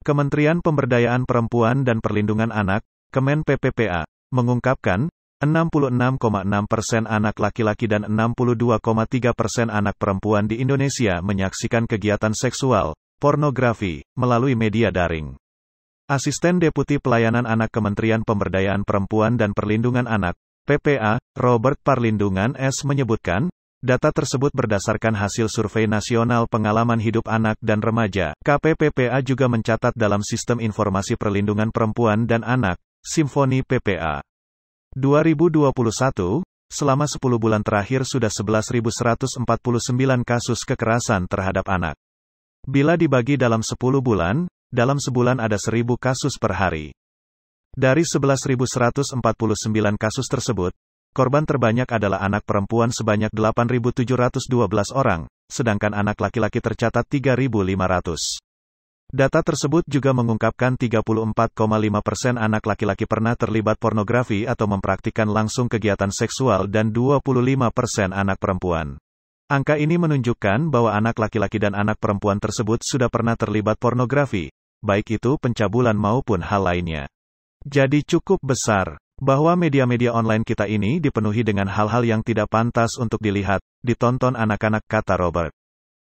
Kementerian Pemberdayaan Perempuan dan Perlindungan Anak, Kemen PPPA, mengungkapkan, 66,6 persen anak laki-laki dan 62,3 persen anak perempuan di Indonesia menyaksikan kegiatan seksual, pornografi, melalui media daring. Asisten Deputi Pelayanan Anak Kementerian Pemberdayaan Perempuan dan Perlindungan Anak, PPA, Robert Parlindungan S. menyebutkan, Data tersebut berdasarkan hasil Survei Nasional Pengalaman Hidup Anak dan Remaja. KPPPA juga mencatat dalam Sistem Informasi Perlindungan Perempuan dan Anak, Simfoni PPA. 2021, selama 10 bulan terakhir sudah 11.149 kasus kekerasan terhadap anak. Bila dibagi dalam 10 bulan, dalam sebulan ada 1.000 kasus per hari. Dari 11.149 kasus tersebut, Korban terbanyak adalah anak perempuan sebanyak 8.712 orang, sedangkan anak laki-laki tercatat 3.500. Data tersebut juga mengungkapkan 34,5 persen anak laki-laki pernah terlibat pornografi atau mempraktikkan langsung kegiatan seksual dan 25 persen anak perempuan. Angka ini menunjukkan bahwa anak laki-laki dan anak perempuan tersebut sudah pernah terlibat pornografi, baik itu pencabulan maupun hal lainnya. Jadi cukup besar bahwa media-media online kita ini dipenuhi dengan hal-hal yang tidak pantas untuk dilihat, ditonton anak-anak, kata Robert.